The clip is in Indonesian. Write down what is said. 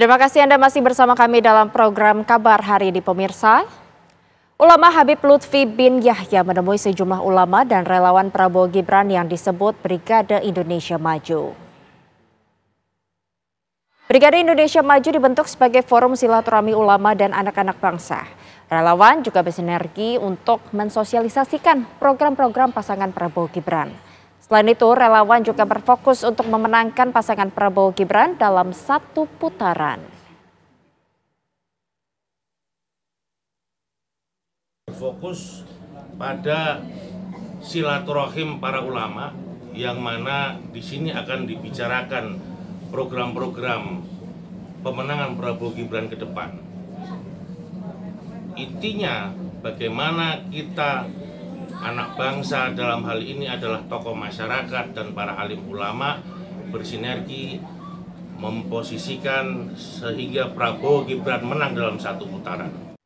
Terima kasih Anda masih bersama kami dalam program Kabar Hari di Pemirsa. Ulama Habib Lutfi bin Yahya menemui sejumlah ulama dan relawan Prabowo Gibran yang disebut Brigade Indonesia Maju. Brigade Indonesia Maju dibentuk sebagai forum silaturahmi ulama dan anak-anak bangsa. Relawan juga bersinergi untuk mensosialisasikan program-program pasangan Prabowo Gibran. Selain itu, relawan juga berfokus untuk memenangkan pasangan Prabowo Gibran dalam satu putaran. Fokus pada silaturahim para ulama yang mana di sini akan dibicarakan program-program pemenangan Prabowo Gibran ke depan. Intinya bagaimana kita anak bangsa dalam hal ini adalah tokoh masyarakat dan para alim ulama bersinergi memposisikan sehingga Prabowo Gibran menang dalam satu putaran.